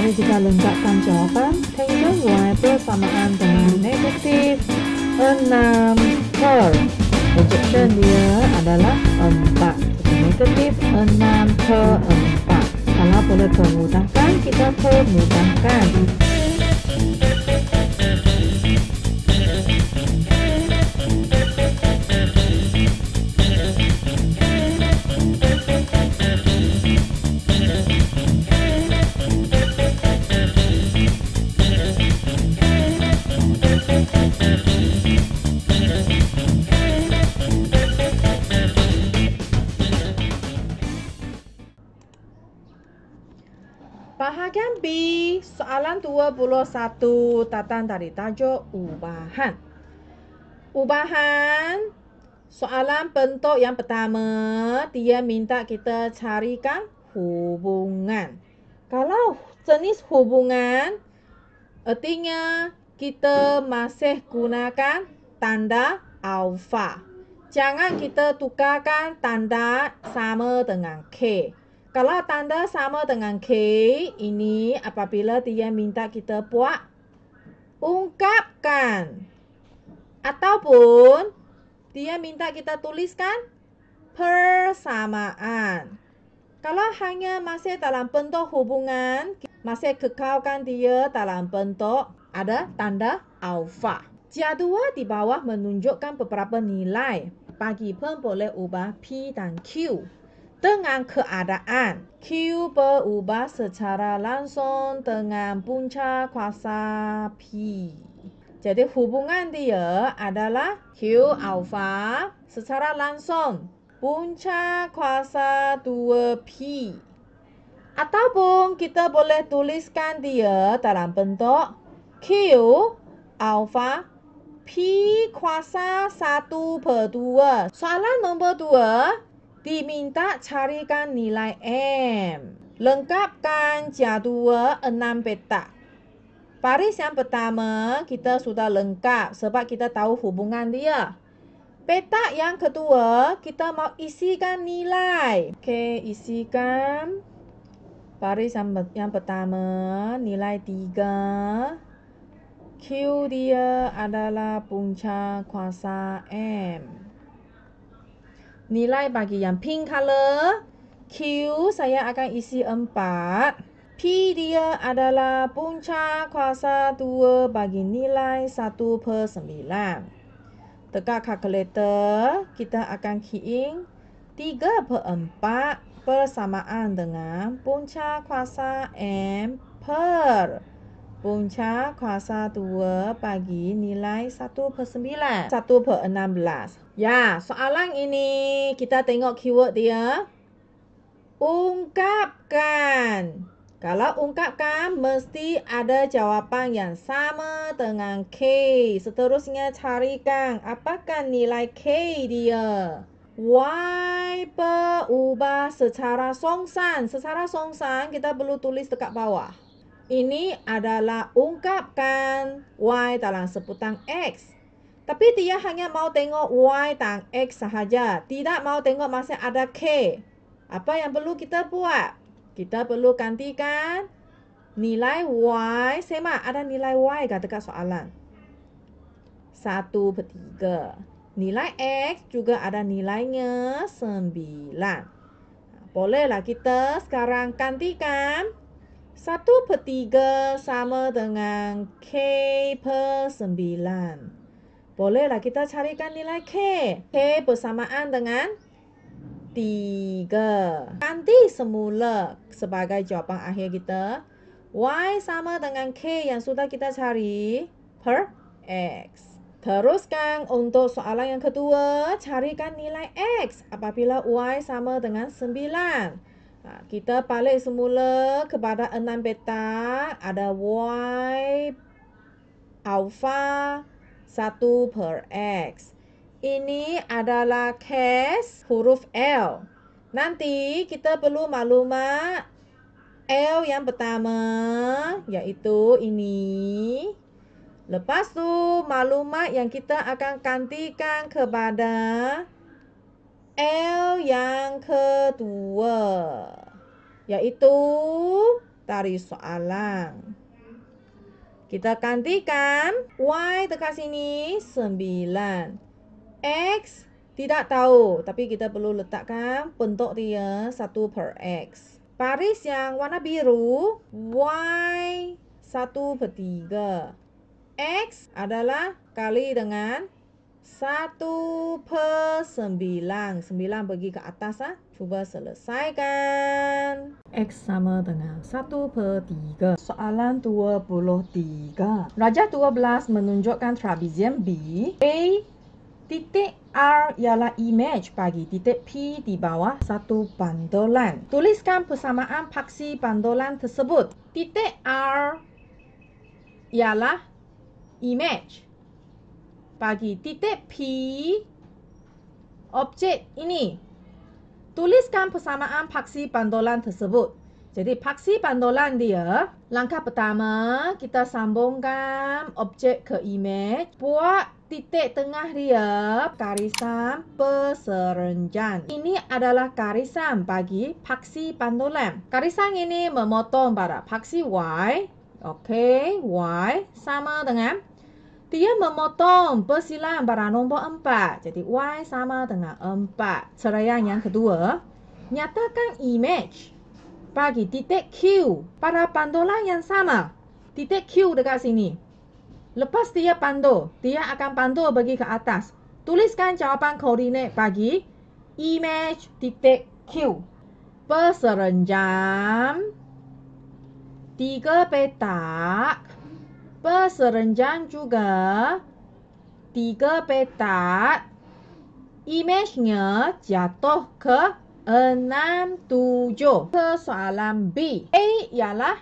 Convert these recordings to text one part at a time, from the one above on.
kami kita lengkapkan jawapan Tengah Y bersamaan dengan negatif 6 per Rejection dia adalah 4 Jadi negatif 6 per 4 Kalau boleh permudahkan, kita permudahkan Thank Soalan 21 tatan dari tajuk ubahan. Ubahan soalan bentuk yang pertama dia minta kita carikan hubungan. Kalau jenis hubungan artinya kita masih gunakan tanda alfa. Jangan kita tukarkan tanda sama dengan K. Kalau tanda sama dengan K ini apabila dia minta kita buat ungkapkan ataupun dia minta kita tuliskan persamaan. Kalau hanya masih dalam bentuk hubungan, masih kekalkan dia dalam bentuk ada tanda alfa. Jadual di bawah menunjukkan beberapa nilai bagi pemboleh ubah P dan Q dengan keadaan. Q berubah secara langsung dengan punca kuasa P. Jadi hubungan dia adalah Q alpha secara langsung punca kuasa 2P. Ataupun kita boleh tuliskan dia dalam bentuk Q alpha P kuasa 1 per 2. Soalan nombor 2, diminta carikan nilai M. Lengkapkan jadual enam peta. Paris yang pertama kita sudah lengkap sebab kita tahu hubungan dia. Peta yang kedua kita mau isikan nilai. Okey, isikan Paris yang, yang pertama nilai 3. Q dia adalah puncak kuasa M nilai bagi yang pink color. Q saya akan isi 4. P dia adalah punca kuasa 2 bagi nilai 1 per 9. Dekat kalkulator, kita akan key in 3 per 4 persamaan dengan punca kuasa M per punca kuasa 2 bagi nilai 1 per 9. 1 per 16. Ya, soalan ini kita tengok keyword dia. Ungkapkan. Kalau ungkapkan, mesti ada jawapan yang sama dengan K. Seterusnya carikan apakah nilai K dia. Y berubah secara songsan. Secara songsan, kita perlu tulis dekat bawah. Ini adalah ungkapkan Y dalam sebutan X. Tapi dia hanya mau tengok y dan x sahaja, tidak mau tengok masih ada k. Apa yang perlu kita buat? Kita perlu gantikan nilai y. Sama ada nilai y kat dekat soalan. Satu per tiga. Nilai x juga ada nilainya 9. Bolehlah kita sekarang gantikan satu per tiga sama dengan k per sembilan. Bolehlah kita carikan nilai K. K bersamaan dengan tiga. Ganti semula sebagai jawapan akhir kita. Y sama dengan K yang sudah kita cari per X. Teruskan untuk soalan yang kedua, carikan nilai X apabila Y sama dengan 9. Ha, kita balik semula kepada 6 beta, ada Y, alpha, satu per X. Ini adalah case huruf L. Nanti kita perlu maklumat L yang pertama yaitu ini. Lepas tu maklumat yang kita akan gantikan kepada L yang kedua yaitu dari soalan. Kita gantikan Y dekat sini 9 X tidak tahu Tapi kita perlu letakkan bentuk dia 1 per X Paris yang warna biru Y 1 per 3 X adalah kali dengan 1 per 9 9 pergi ke atas ah cuba selesaikan. X sama dengan 1 per 3. Soalan 23. Raja 12 menunjukkan trapezium B. A. Titik R ialah image bagi titik P di bawah satu bandolan. Tuliskan persamaan paksi bandolan tersebut. Titik R ialah image bagi titik P objek ini Tuliskan persamaan paksi pandolan tersebut. Jadi paksi pandolan dia, langkah pertama kita sambungkan objek ke imej Buat titik tengah dia garisan berserenjang. Ini adalah garisan bagi paksi pandolan. Garisan ini memotong pada paksi Y. Okey, Y sama dengan dia memotong persilangan pada nombor empat. Jadi Y sama dengan empat. Ceraian yang kedua. Nyatakan image bagi titik Q pada pandulan yang sama. Titik Q dekat sini. Lepas dia pandu, dia akan pandu bagi ke atas. Tuliskan jawapan koordinat bagi image titik Q. Berserenjam. Tiga petak berserenjang juga tiga petak imejnya jatuh ke enam tujuh Soalan B A ialah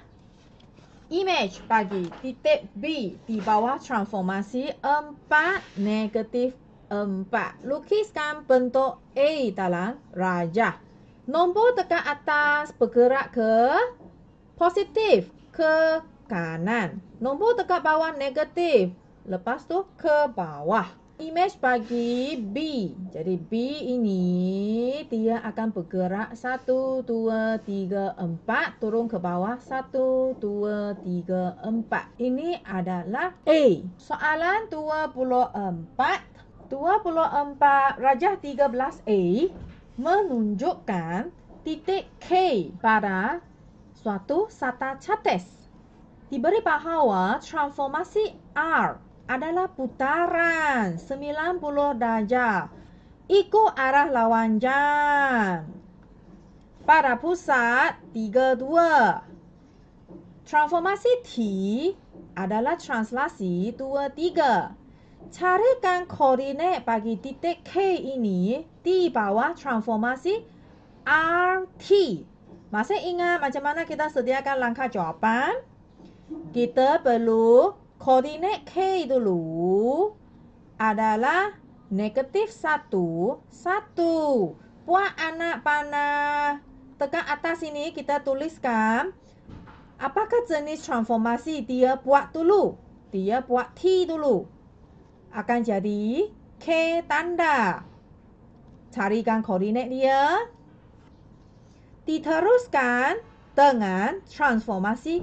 image bagi titik B di bawah transformasi empat negatif empat lukiskan bentuk A dalam rajah nombor dekat atas bergerak ke positif ke kanan. Nombor dekat bawah negatif. Lepas tu ke bawah. imej bagi B. Jadi B ini dia akan bergerak 1, 2, 3, 4. Turun ke bawah 1, 2, 3, 4. Ini adalah A. Soalan 24. 24 rajah 13A menunjukkan titik K pada suatu sata cates diberi bahawa transformasi R adalah putaran 90 darjah ikut arah lawan jam. Pada pusat 32. Transformasi T adalah translasi 23. Carikan koordinat bagi titik K ini di bawah transformasi RT. Masih ingat macam mana kita sediakan langkah jawapan? kita perlu koordinat K dulu adalah negatif satu satu. Buat anak panah. Tekan atas ini kita tuliskan. Apakah jenis transformasi dia buat dulu? Dia buat T dulu. Akan jadi K tanda. Carikan koordinat dia. Diteruskan dengan transformasi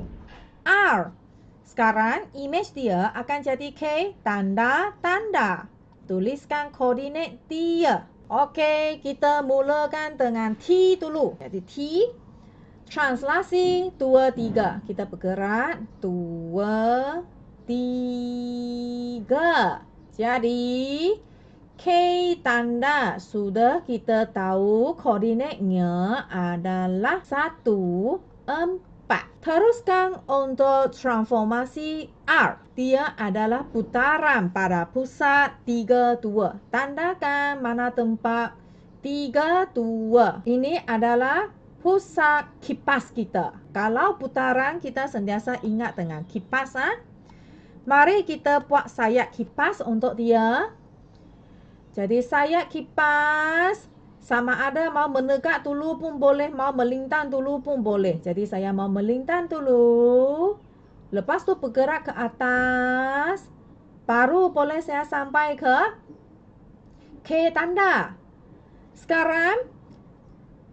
R. Sekarang imej dia akan jadi K tanda tanda. Tuliskan koordinat dia. Ya. Okey, kita mulakan dengan T dulu. Jadi T translasi 2 3. Kita bergerak 2 3. Jadi K tanda sudah kita tahu koordinatnya adalah 1 4 4. Teruskan untuk transformasi R. Dia adalah putaran pada pusat 32. Tandakan mana tempat 32. Ini adalah pusat kipas kita. Kalau putaran kita sentiasa ingat dengan kipas ha Mari kita buat sayap kipas untuk dia. Jadi sayap kipas sama ada mau menegak dulu pun boleh, mau melintang dulu pun boleh. Jadi saya mau melintang dulu. Lepas tu bergerak ke atas. Baru boleh saya sampai ke K tanda. Sekarang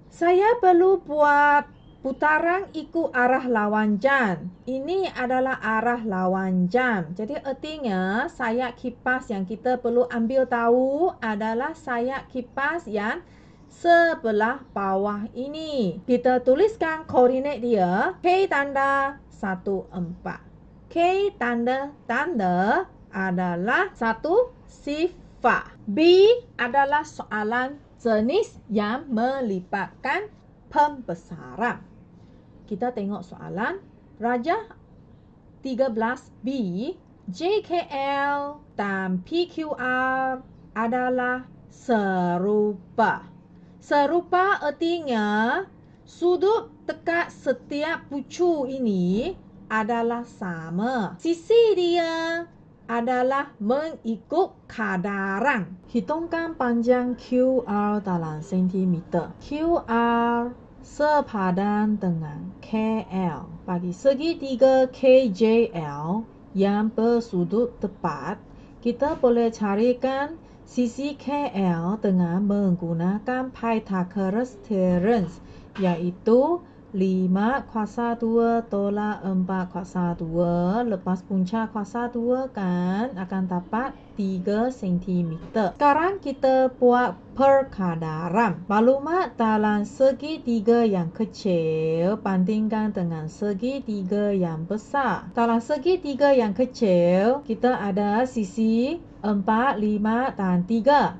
saya perlu buat putaran ikut arah lawan jam. Ini adalah arah lawan jam. Jadi artinya saya kipas yang kita perlu ambil tahu adalah saya kipas yang sebelah bawah ini. Kita tuliskan koordinat dia K tanda 14. K tanda tanda adalah satu sifat. B adalah soalan jenis yang melibatkan pembesaran. Kita tengok soalan Raja 13B JKL dan PQR adalah serupa. Serupa artinya sudut dekat setiap pucu ini adalah sama. Sisi dia adalah mengikut kadaran. Hitungkan panjang QR dalam sentimeter. QR sepadan dengan KL. Bagi segitiga KJL yang bersudut tepat, kita boleh carikan CCKL tengah menggunakan Pythagoras Theorem, Terence iaitu 5 kuasa 2 tolak 4 kuasa 2 lepas punca kuasa 2 kan akan dapat 3 cm. Sekarang kita buat perkadaran. Maklumat dalam segi tiga yang kecil bandingkan dengan segi tiga yang besar. Dalam segi tiga yang kecil, kita ada sisi empat, lima dan tiga.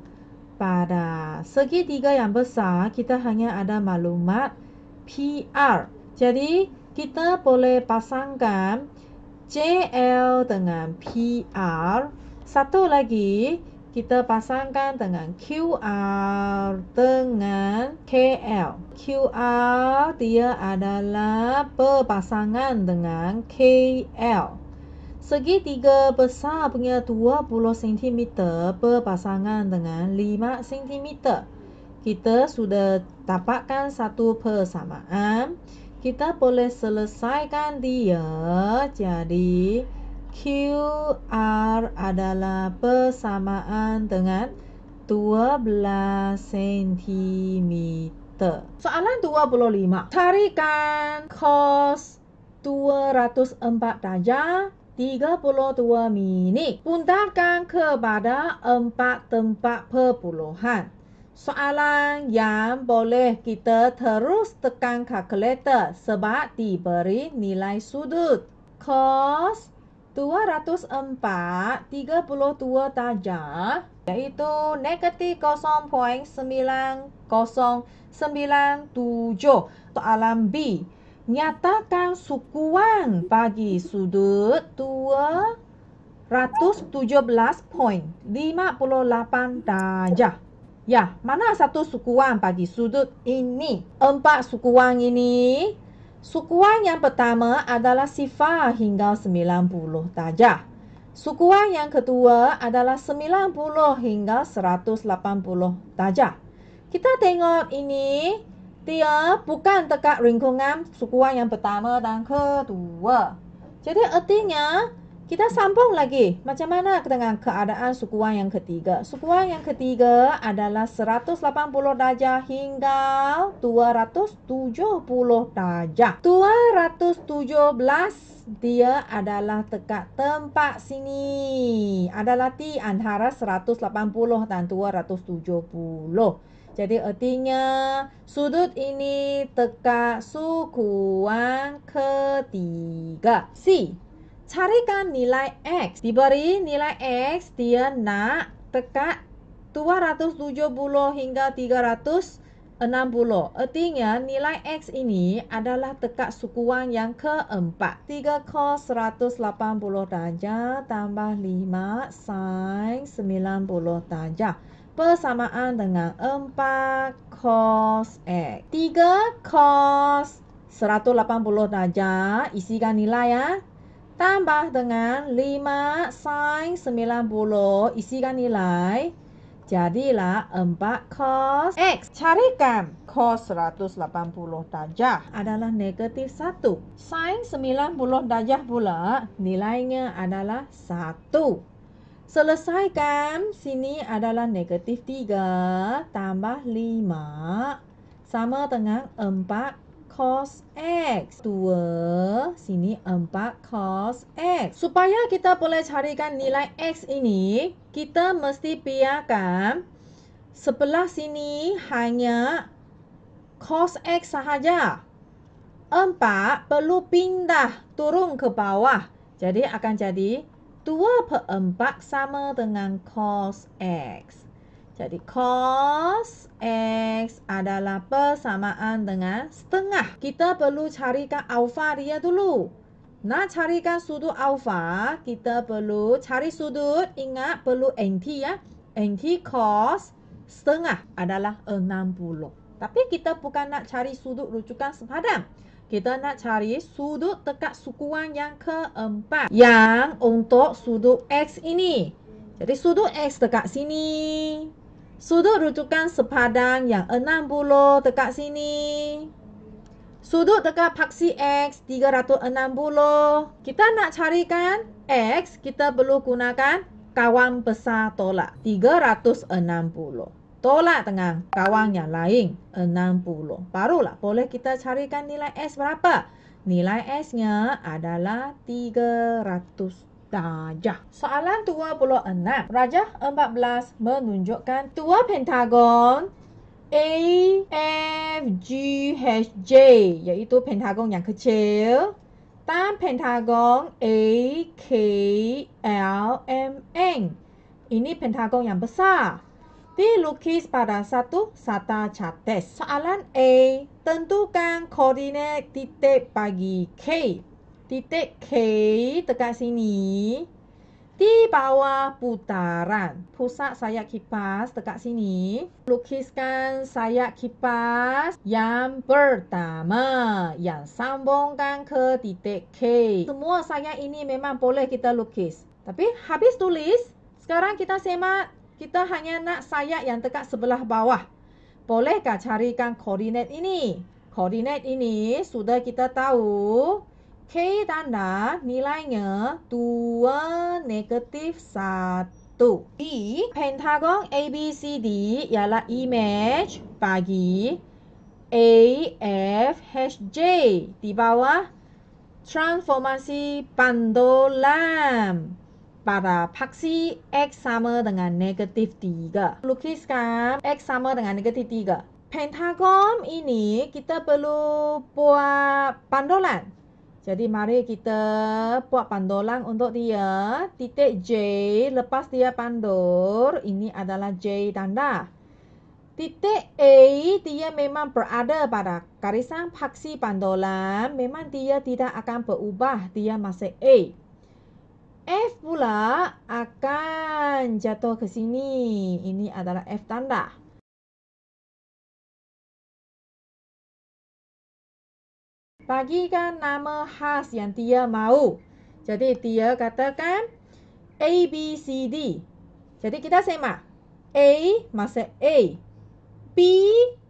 Pada segitiga yang besar, kita hanya ada maklumat PR. Jadi, kita boleh pasangkan JL dengan PR. Satu lagi, kita pasangkan dengan QR dengan KL. QR dia adalah berpasangan dengan KL. Segi tiga besar punya 20 cm berpasangan dengan 5 cm. Kita sudah dapatkan satu persamaan. Kita boleh selesaikan dia. Jadi QR adalah persamaan dengan 12 cm. Soalan 25. Carikan cos 204 darjah Tiga puluh dua minit. Puntarkan kepada empat tempat perpuluhan. Soalan yang boleh kita terus tekan kalkulator sebab diberi nilai sudut. Kos puluh dua tajam, iaitu negatif kosong kosong poin sembilan sembilan 0.9097 soalan B nyatakan sukuan bagi sudut 217 point 58 darjah. Ya, mana satu sukuan bagi sudut ini? Empat sukuan ini. Sukuan yang pertama adalah sifar hingga 90 darjah. Sukuan yang kedua adalah 90 hingga 180 darjah. Kita tengok ini dia bukan dekat lingkungan sukuan yang pertama dan kedua. Jadi artinya kita sambung lagi macam mana dengan keadaan sukuan yang ketiga. Sukuan yang ketiga adalah 180 darjah hingga 270 darjah. 217 dia adalah dekat tempat sini. Adalah di antara 180 dan 270. Jadi artinya sudut ini tegak sukuan ketiga. C. Carikan nilai X. Diberi nilai X dia nak tegak 270 hingga 360. Artinya nilai X ini adalah tegak sukuan yang keempat. 3 cos 180 darjah tambah 5 sin 90 darjah. Persamaan dengan 4 cos x. 3 cos 180 darjah isikan nilai ya. Tambah dengan 5 sin 90 isikan nilai. Jadilah 4 cos X. Carikan cos 180 darjah adalah negatif 1. Sin 90 darjah pula nilainya adalah 1. Selesaikan sini adalah negatif 3 tambah 5 sama dengan 4 cos x. 2 sini 4 cos x. Supaya kita boleh carikan nilai x ini, kita mesti biarkan sebelah sini hanya cos x sahaja. 4 perlu pindah turun ke bawah. Jadi akan jadi 2/4 sama dengan cos x. Jadi cos x adalah persamaan dengan setengah. Kita perlu carikan alpha dia dulu. Nah, carikan sudut alpha. kita perlu cari sudut, ingat perlu anti ya. Anti cos setengah adalah 60. Tapi kita bukan nak cari sudut rujukan sepadan kita nak cari sudut tegak sukuan yang keempat yang untuk sudut X ini. Jadi sudut X tegak sini. Sudut rujukan sepadan yang 60 tegak sini. Sudut tegak paksi X 360. Kita nak carikan X, kita perlu gunakan kawan besar tolak 360 tolak tengah kawan yang lain enam puluh Barulah boleh kita carikan nilai S berapa. Nilai S-nya adalah ratus darjah. Soalan dua puluh enam rajah empat belas menunjukkan dua pentagon A, F, G, H, J iaitu pentagon yang kecil dan pentagon A, K, L, M, N. Ini pentagon yang besar dilukis pada satu sata cates. Soalan A, tentukan koordinat titik bagi K. Titik K dekat sini di bawah putaran. Pusat sayap kipas dekat sini. Lukiskan sayap kipas yang pertama yang sambungkan ke titik K. Semua sayap ini memang boleh kita lukis. Tapi habis tulis, sekarang kita semak kita hanya nak sayap yang dekat sebelah bawah. Bolehkah carikan koordinat ini? Koordinat ini sudah kita tahu. K tanda nilainya 2 negatif 1. Di pentagon ABCD ialah image bagi AFHJ. Di bawah transformasi pandolam pada paksi X sama dengan negatif 3. Lukiskan X sama dengan negatif 3. Pentagon ini kita perlu buat pandolan. Jadi mari kita buat pandolan untuk dia. Titik J lepas dia pandur, Ini adalah J tanda. Titik A dia memang berada pada garisan paksi pandolan. Memang dia tidak akan berubah. Dia masih A. F pula akan jatuh ke sini. Ini adalah F tanda. Bagikan nama khas yang dia mahu. Jadi dia katakan A, B, C, D. Jadi kita semak. A masa A. B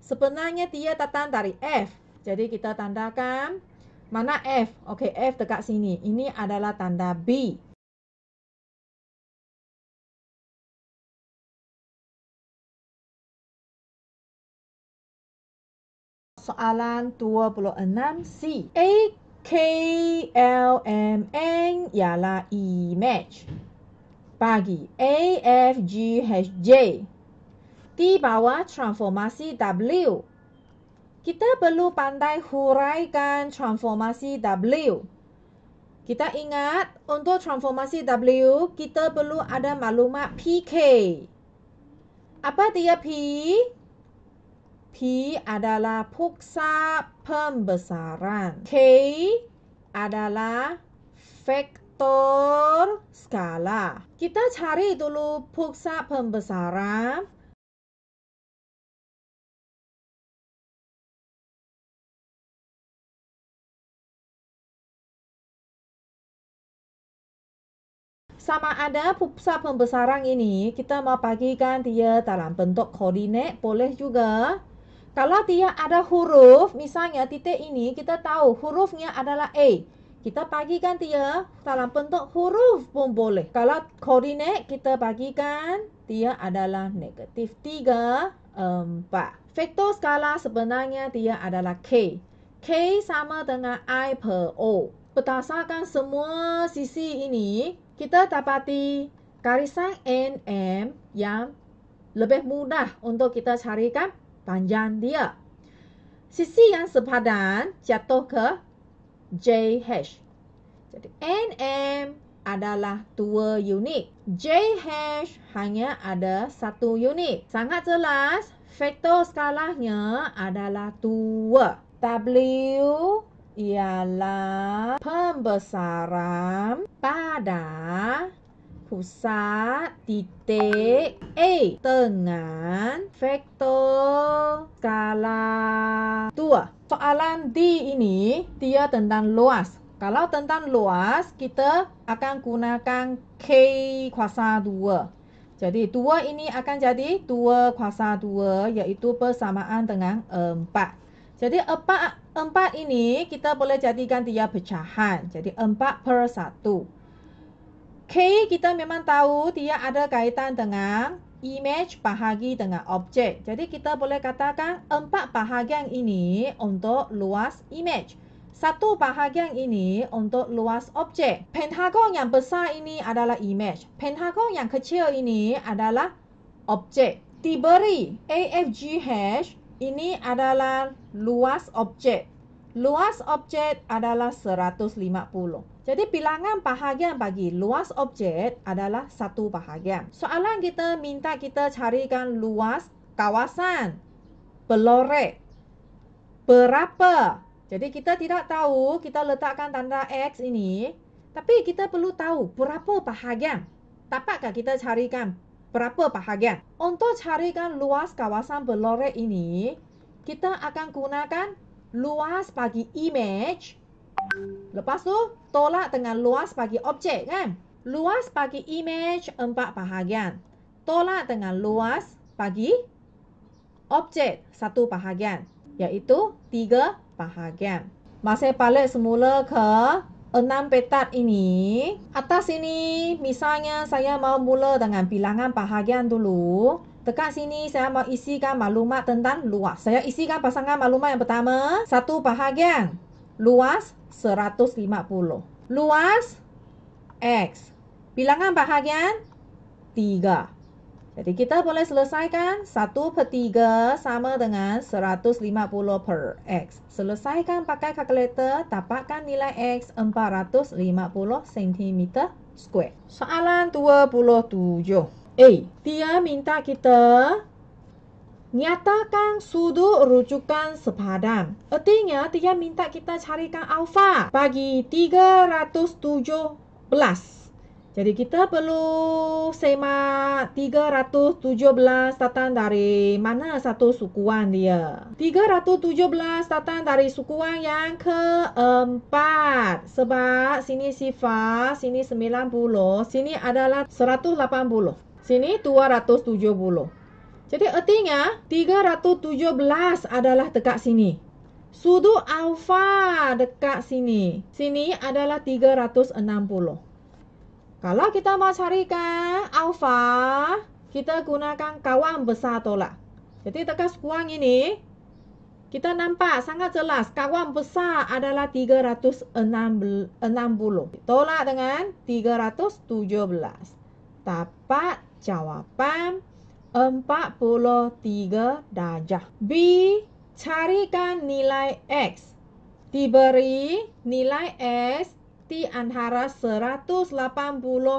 sebenarnya dia datang dari F. Jadi kita tandakan mana F. Okey, F dekat sini. Ini adalah tanda B. soalan 26C. A K L M N ialah image. Bagi A F G H J. Di bawah transformasi W. Kita perlu pandai huraikan transformasi W. Kita ingat untuk transformasi W kita perlu ada maklumat PK. Apa dia P? P adalah puksa pembesaran. K adalah vektor skala. Kita cari dulu puksa pembesaran. Sama ada pusat pembesaran ini, kita mau bagikan dia dalam bentuk koordinat, boleh juga. Kalau dia ada huruf, misalnya titik ini kita tahu hurufnya adalah A. Kita bagikan dia dalam bentuk huruf pun boleh. Kalau koordinat kita bagikan dia adalah negatif 3, 4. Vektor skala sebenarnya dia adalah K. K sama dengan I per O. Berdasarkan semua sisi ini, kita dapati garisan NM yang lebih mudah untuk kita carikan panjang dia. Sisi yang sepadan jatuh ke JH. Jadi NM adalah dua unit. JH hanya ada satu unit. Sangat jelas, vektor skalanya adalah dua. W ialah pembesaran pada pusat titik A dengan vektor skala dua. Soalan D ini dia tentang luas. Kalau tentang luas, kita akan gunakan K kuasa 2. Jadi 2 ini akan jadi 2 kuasa 2, yaitu persamaan dengan 4. Jadi 4, 4 ini kita boleh jadikan dia pecahan. Jadi 4 per 1. K kita memang tahu dia ada kaitan dengan image bahagi dengan objek. Jadi kita boleh katakan empat bahagian ini untuk luas image. Satu bahagian ini untuk luas objek. Pentagon yang besar ini adalah image. Pentagon yang kecil ini adalah objek. Diberi AFGH ini adalah luas objek. Luas objek adalah 150. Jadi bilangan bahagian bagi luas objek adalah satu bahagian. Soalan kita minta kita carikan luas kawasan pelorek berapa. Jadi kita tidak tahu kita letakkan tanda X ini. Tapi kita perlu tahu berapa bahagian. Dapatkah kita carikan berapa bahagian? Untuk carikan luas kawasan pelorek ini, kita akan gunakan luas bagi image Lepas tu, tolak dengan luas bagi objek kan? Luas bagi image empat bahagian. Tolak dengan luas bagi objek satu bahagian. Iaitu tiga bahagian. Masih balik semula ke enam petak ini. Atas ini misalnya saya mau mula dengan bilangan bahagian dulu. Dekat sini saya mau isikan maklumat tentang luas. Saya isikan pasangan maklumat yang pertama. Satu bahagian luas 150. Luas X. Bilangan bahagian 3. Jadi kita boleh selesaikan 1 per 3 sama dengan 150 per X. Selesaikan pakai kalkulator, dapatkan nilai X 450 cm square. Soalan 27. A. Eh, dia minta kita nyatakan sudut rujukan sepadan. Artinya, dia minta kita carikan alfa bagi 317. Jadi, kita perlu semak 317 datang dari mana satu sukuan dia. 317 datang dari sukuan yang keempat. Sebab sini sifar, sini 90, sini adalah 180. Sini 270. Jadi artinya 317 adalah dekat sini. Sudu alfa dekat sini. Sini adalah 360. Kalau kita mau carikan alfa, kita gunakan kawan besar tolak. Jadi dekat sekuang ini, kita nampak sangat jelas kawan besar adalah 360. Tolak dengan 317. Dapat jawapan 3. 43 darjah. B. Carikan nilai X. Diberi nilai S di antara 180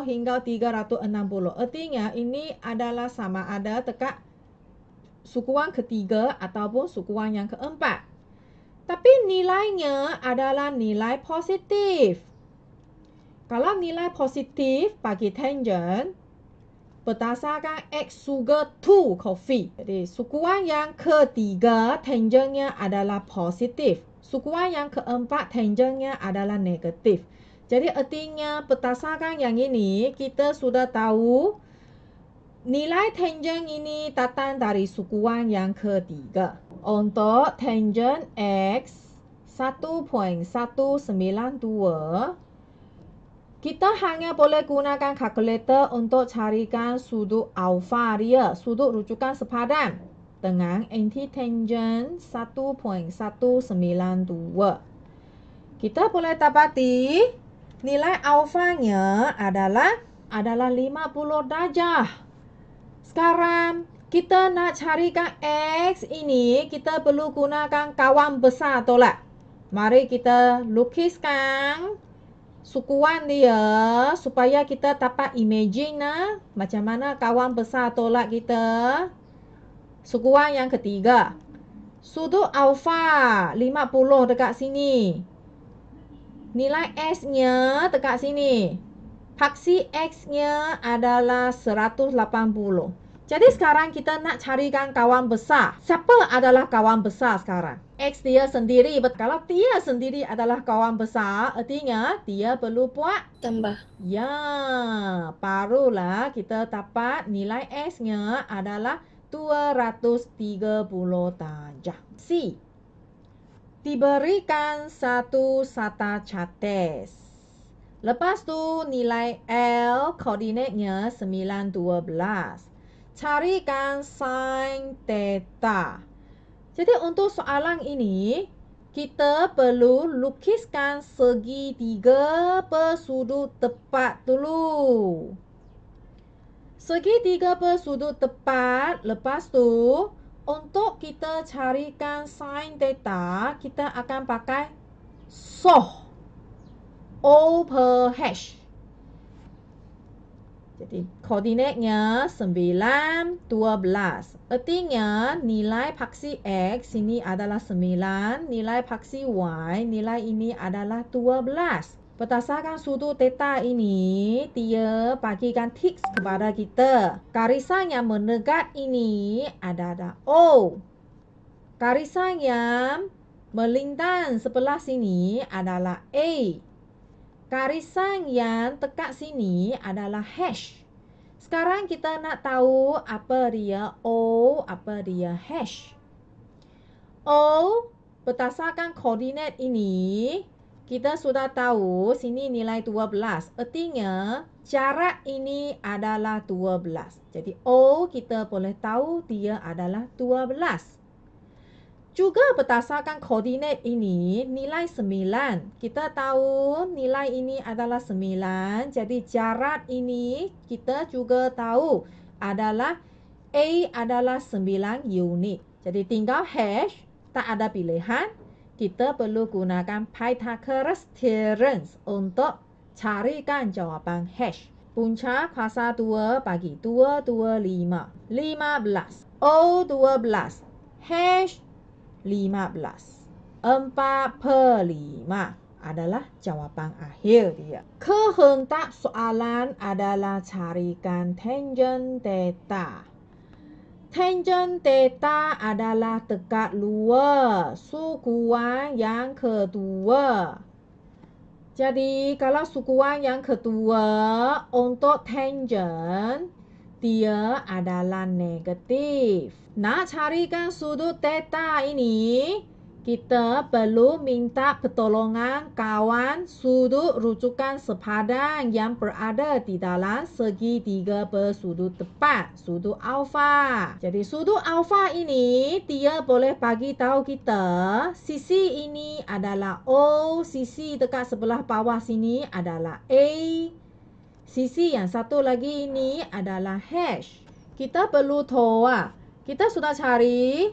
hingga 360. Artinya ini adalah sama ada tekak sukuan ketiga ataupun sukuan yang keempat. Tapi nilainya adalah nilai positif. Kalau nilai positif bagi tangent, berdasarkan x sugar to coffee. Jadi sukuan yang ketiga tangentnya adalah positif. Sukuan yang keempat tangentnya adalah negatif. Jadi artinya berdasarkan yang ini kita sudah tahu nilai tangent ini datang dari sukuan yang ketiga. Untuk tangent x 1.192 kita hanya boleh gunakan kalkulator untuk carikan sudut alpha dia, sudut rujukan sepadan dengan anti antitangent 1.192. Kita boleh dapati nilai alpha nya adalah adalah 50 darjah. Sekarang kita nak carikan X ini, kita perlu gunakan kawan besar tolak. Mari kita lukiskan sukuan dia supaya kita dapat imagine lah macam mana kawan besar tolak kita. Sukuan yang ketiga. Sudut alfa 50 dekat sini. Nilai S-nya dekat sini. Paksi X-nya adalah 180. Jadi sekarang kita nak carikan kawan besar. Siapa adalah kawan besar sekarang? X dia sendiri. Kalau dia sendiri adalah kawan besar, artinya dia perlu buat tambah. Ya, barulah kita dapat nilai X-nya adalah 230 darjah. C. Diberikan satu sata cates. Lepas tu nilai L koordinatnya 912 carikan sin theta. Jadi untuk soalan ini, kita perlu lukiskan segi tiga bersudut tepat dulu. Segi tiga bersudut tepat, lepas tu untuk kita carikan sin theta, kita akan pakai soh O per H. Jadi koordinatnya 9, 12. Artinya nilai paksi X ini adalah 9, nilai paksi Y, nilai ini adalah 12. Berdasarkan sudut teta ini, dia bagikan tips kepada kita. Garisan yang menegak ini adalah O. Garisan yang melintang sebelah sini adalah A. Garisan yang tegak sini adalah hash. Sekarang kita nak tahu apa dia O, apa dia hash. O berdasarkan koordinat ini, kita sudah tahu sini nilai 12. Artinya jarak ini adalah 12. Jadi O kita boleh tahu dia adalah 12. Juga berdasarkan koordinat ini, nilai 9. Kita tahu nilai ini adalah 9. Jadi jarak ini kita juga tahu adalah A adalah 9 unit. Jadi tinggal hash tak ada pilihan. Kita perlu gunakan Pythagoras Theorem untuk carikan jawapan hash Punca kuasa 2 bagi 2, 2, 5. 15. O 12. hash lima belas. Empat per lima adalah jawapan akhir dia. Kehendak soalan adalah carikan tangent theta. Tangent theta adalah dekat luar sukuan yang kedua. Jadi kalau sukuan yang kedua untuk tangent dia adalah negatif. Nak carikan sudut teta ini, kita perlu minta pertolongan kawan sudut rujukan sepadan yang berada di dalam segitiga bersudut tepat, sudut alfa. Jadi sudut alfa ini dia boleh bagi tahu kita sisi ini adalah O, sisi dekat sebelah bawah sini adalah A. Sisi yang satu lagi ini adalah hash. Kita perlu tahu kita sudah cari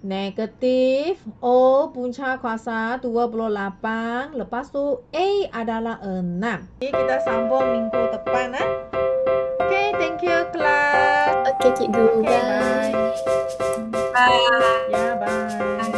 negatif O punca kuasa 28 lepas tu A adalah 6. Jadi kita sambung minggu depan. Eh? Okay, thank you class. Okay, cikgu. Okay, bye. Bye. yeah, bye.